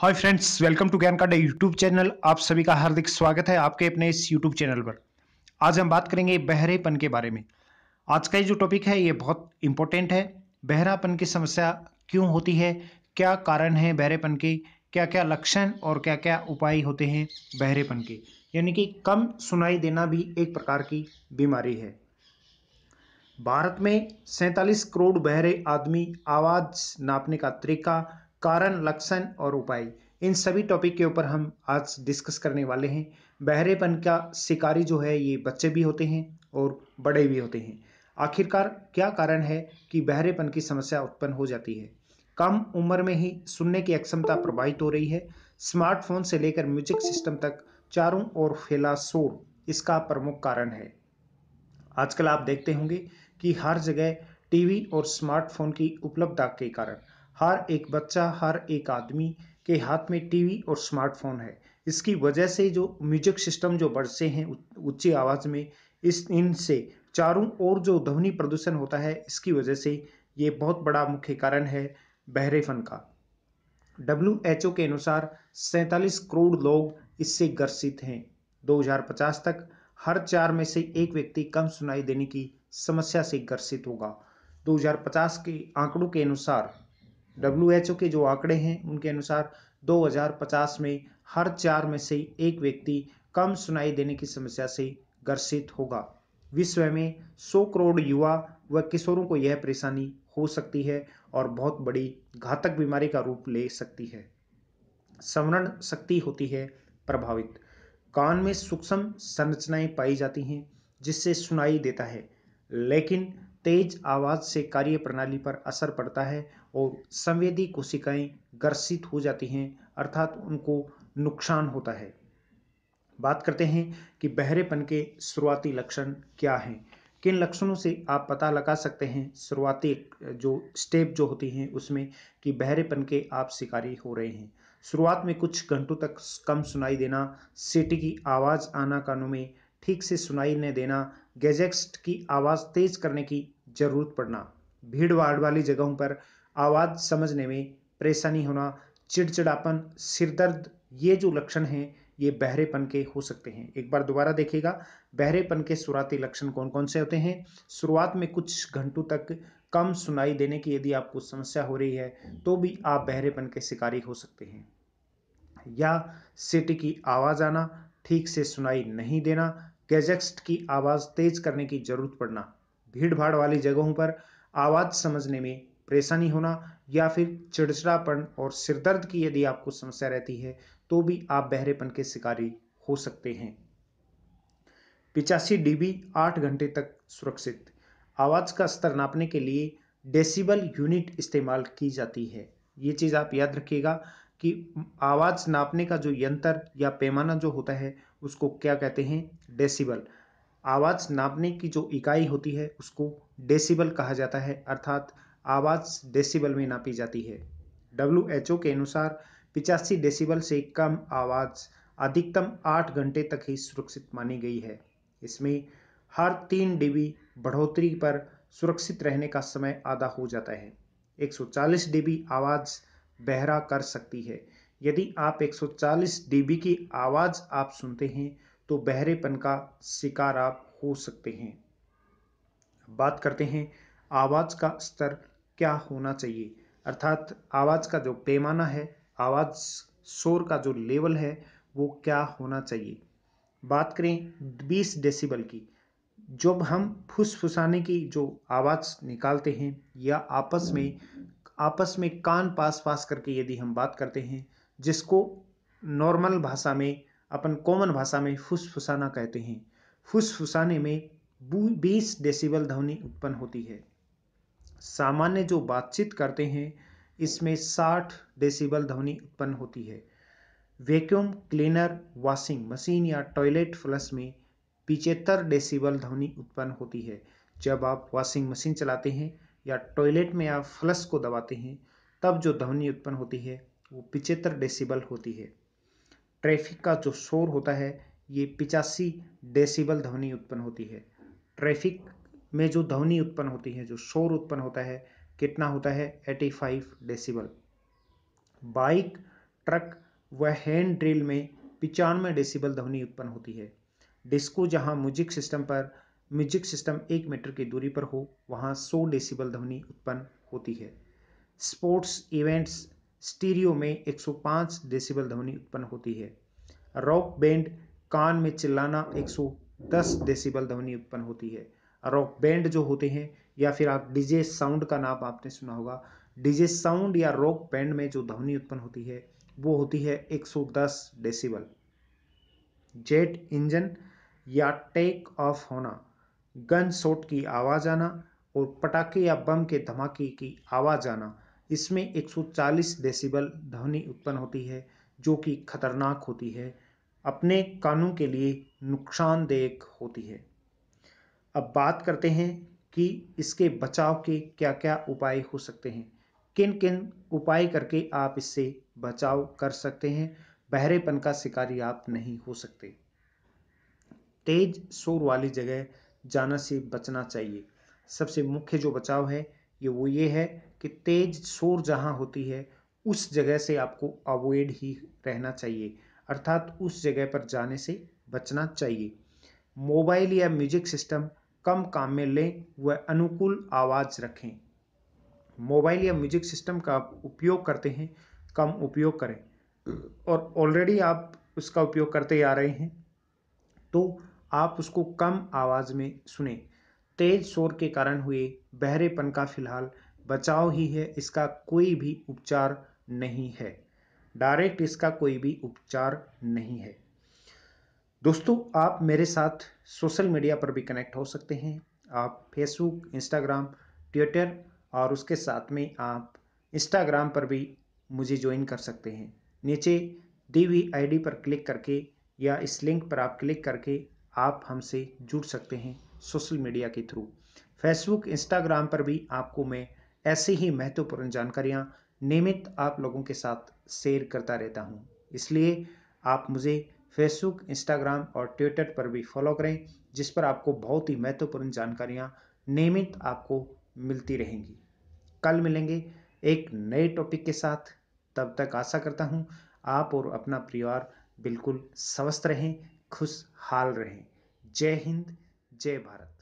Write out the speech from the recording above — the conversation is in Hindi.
हाय फ्रेंड्स वेलकम टू ज्ञान कांडा यूट्यूब चैनल आप सभी का हार्दिक स्वागत है आपके अपने इस यूट्यूब चैनल पर आज हम बात करेंगे बहरेपन के बारे में आज का ये जो टॉपिक है ये बहुत इंपॉर्टेंट है बहरापन की समस्या क्यों होती है क्या कारण है बहरेपन के क्या क्या लक्षण और क्या क्या उपाय होते हैं बहरेपन के यानी कि कम सुनाई देना भी एक प्रकार की बीमारी है भारत में सैंतालीस करोड़ बहरे आदमी आवाज़ नापने का तरीका कारण लक्षण और उपाय इन सभी टॉपिक के ऊपर हम आज डिस्कस करने वाले हैं बहरेपन का शिकारी जो है ये बच्चे भी होते हैं और बड़े भी होते हैं आखिरकार क्या कारण है कि बहरेपन की समस्या उत्पन्न हो जाती है कम उम्र में ही सुनने की अक्षमता प्रभावित हो रही है स्मार्टफोन से लेकर म्यूजिक सिस्टम तक चारों ओर फैला शोर इसका प्रमुख कारण है आजकल आप देखते होंगे कि हर जगह टीवी और स्मार्टफोन की उपलब्धता के कारण हर एक बच्चा हर एक आदमी के हाथ में टीवी और स्मार्टफोन है इसकी वजह से जो म्यूजिक सिस्टम जो बढ़ते हैं ऊंची आवाज़ में इस इनसे चारों ओर जो ध्वनि प्रदूषण होता है इसकी वजह से ये बहुत बड़ा मुख्य कारण है बहरेफन का डब्ल्यू एच ओ के अनुसार सैंतालीस करोड़ लोग इससे ग्रसित हैं 2050 तक हर चार में से एक व्यक्ति कम सुनाई देने की समस्या से ग्रसित होगा 2050 के आंकड़ों के अनुसार डब्ल्यू के जो आंकड़े हैं उनके अनुसार 2050 में हर चार में से एक व्यक्ति कम सुनाई देने की समस्या से ग्रसित होगा विश्व में 100 करोड़ युवा व किशोरों को यह परेशानी हो सकती है और बहुत बड़ी घातक बीमारी का रूप ले सकती है संवरण शक्ति होती है प्रभावित कान में सूक्ष्म संरचनाएं पाई जाती हैं जिससे सुनाई देता है लेकिन तेज आवाज से कार्य प्रणाली पर असर पड़ता है और संवेदी कोशिकाएं ग्रसित हो जाती हैं अर्थात उनको नुकसान होता है बात करते हैं कि बहरेपन के शुरुआती लक्षण क्या हैं किन लक्षणों से आप पता लगा सकते हैं शुरुआती जो स्टेप जो होती हैं उसमें कि बहरेपन के आप शिकारी हो रहे हैं शुरुआत में कुछ घंटों तक कम सुनाई देना सीटी की आवाज़ आना कानों में ठीक से सुनाई न देना गैजेक्स की आवाज़ तेज करने की जरूरत पड़ना भीड़ भाड़ वाली जगहों पर आवाज़ समझने में परेशानी होना चिड़चिड़ापन सिर दर्द ये जो लक्षण हैं ये बहरेपन के हो सकते हैं एक बार दोबारा देखिएगा बहरेपन के शुरुआती लक्षण कौन कौन से होते हैं शुरुआत में कुछ घंटों तक कम सुनाई देने की यदि आपको समस्या हो रही है तो भी आप बहरेपन के शिकारी हो सकते हैं या सिटी की आवाज़ आना ठीक से सुनाई नहीं देना गैजेक्स की आवाज़ तेज करने की ज़रूरत पड़ना भीड़ भाड़ वाली जगहों पर आवाज़ समझने में परेशानी होना या फिर चिड़चिड़ापन और सिरदर्द की यदि आपको समस्या रहती है तो भी आप बहरेपन के शिकारी हो सकते हैं पिचासी डीबी आठ घंटे तक सुरक्षित आवाज़ का स्तर नापने के लिए डेसिबल यूनिट इस्तेमाल की जाती है ये चीज़ आप याद रखिएगा कि आवाज़ नापने का जो यंत्र या पैमाना जो होता है उसको क्या कहते हैं डेसिबल आवाज़ नापने की जो इकाई होती है उसको डेसिबल कहा जाता है अर्थात आवाज़ डेसिबल में नापी जाती है डब्ल्यू के अनुसार पिचासी डेसिबल से कम आवाज़ अधिकतम आठ घंटे तक ही सुरक्षित मानी गई है इसमें हर तीन डीबी बढ़ोतरी पर सुरक्षित रहने का समय आधा हो जाता है 140 डीबी आवाज़ बहरा कर सकती है यदि आप 140 डीबी की आवाज़ आप सुनते हैं तो बहरेपन का शिकार आप हो सकते हैं बात करते हैं आवाज़ का स्तर क्या होना चाहिए अर्थात आवाज़ का जो पैमाना है आवाज़ शोर का जो लेवल है वो क्या होना चाहिए बात करें 20 डेसिबल की जब हम फुसफुसाने की जो आवाज़ निकालते हैं या आपस में आपस में कान पास पास करके यदि हम बात करते हैं जिसको नॉर्मल भाषा में अपन कॉमन भाषा में फुसफुसाना कहते हैं फुसफुसाने में बीस डेसिबल ध्वनि उत्पन्न होती है सामान्य जो बातचीत करते हैं इसमें साठ डेसिबल ध्वनि उत्पन्न होती है वैक्यूम क्लीनर वॉशिंग मशीन या टॉयलेट फ्लश में पिचहत्तर डेसिबल ध्वनि उत्पन्न होती है जब आप वॉशिंग मशीन चलाते हैं या टॉयलेट में आप फ्लश को दबाते हैं तब जो ध्वनि उत्पन्न होती है वो पिचहत्तर डेसिबल होती है ट्रैफिक का जो शोर होता है ये पिचासी डेसिबल ध्वनि उत्पन्न होती है ट्रैफिक में जो ध्वनि उत्पन्न होती है जो शोर उत्पन्न होता है कितना होता है eighty five decibel bike truck व हैंड ड्रिल में पिचानवे डेसिबल ध्वनि उत्पन्न होती है डिस्को जहां म्यूजिक सिस्टम पर म्यूजिक सिस्टम एक मीटर की दूरी पर हो वहां 100 डेसिबल ध्वनि उत्पन्न होती है स्पोर्ट्स इवेंट्स स्टीरियो में 105 डेसिबल ध्वनि उत्पन्न होती है रॉक बैंड कान में चिल्लाना 110 डेसिबल ध्वनि उत्पन्न होती है रॉक बैंड जो होते हैं या फिर आप डीजे साउंड का नाम आपने सुना होगा डीजे साउंड या रॉक बैंड में जो ध्वनि उत्पन्न होती है वो होती है 110 डेसिबल जेट इंजन या टेक ऑफ होना गन शॉट की आवाज़ आना और पटाखे या बम के धमाके की आवाज़ आना इसमें 140 डेसिबल ध्वनि उत्पन्न होती है जो कि खतरनाक होती है अपने कानों के लिए नुकसानदेह होती है अब बात करते हैं कि इसके बचाव के क्या क्या उपाय हो सकते हैं किन किन उपाय करके आप इससे बचाव कर सकते हैं बहरेपन का शिकारी आप नहीं हो सकते तेज शोर वाली जगह जाना से बचना चाहिए सबसे मुख्य जो बचाव है ये वो ये है कि तेज़ शोर जहाँ होती है उस जगह से आपको अवॉइड ही रहना चाहिए अर्थात उस जगह पर जाने से बचना चाहिए मोबाइल या म्यूजिक सिस्टम कम काम में लें व अनुकूल आवाज़ रखें मोबाइल या म्यूजिक सिस्टम का आप उपयोग करते हैं कम उपयोग करें और ऑलरेडी आप उसका उपयोग करते आ रहे हैं तो आप उसको कम आवाज़ में सुने तेज शोर के कारण हुए बहरेपन का फिलहाल बचाव ही है इसका कोई भी उपचार नहीं है डायरेक्ट इसका कोई भी उपचार नहीं है दोस्तों आप मेरे साथ सोशल मीडिया पर भी कनेक्ट हो सकते हैं आप फेसबुक इंस्टाग्राम ट्विटर और उसके साथ में आप इंस्टाग्राम पर भी मुझे ज्वाइन कर सकते हैं नीचे दी आई आईडी पर क्लिक करके या इस लिंक पर आप क्लिक करके आप हमसे जुड़ सकते हैं सोशल मीडिया के थ्रू फेसबुक इंस्टाग्राम पर भी आपको मैं ऐसी ही महत्वपूर्ण जानकारियाँ नियमित आप लोगों के साथ शेयर करता रहता हूँ इसलिए आप मुझे फेसबुक इंस्टाग्राम और ट्विटर पर भी फॉलो करें जिस पर आपको बहुत ही महत्वपूर्ण जानकारियाँ नियमित आपको मिलती रहेंगी कल मिलेंगे एक नए टॉपिक के साथ तब तक आशा करता हूँ आप और अपना परिवार बिल्कुल स्वस्थ रहें खुशहाल रहें जय हिंद जय भारत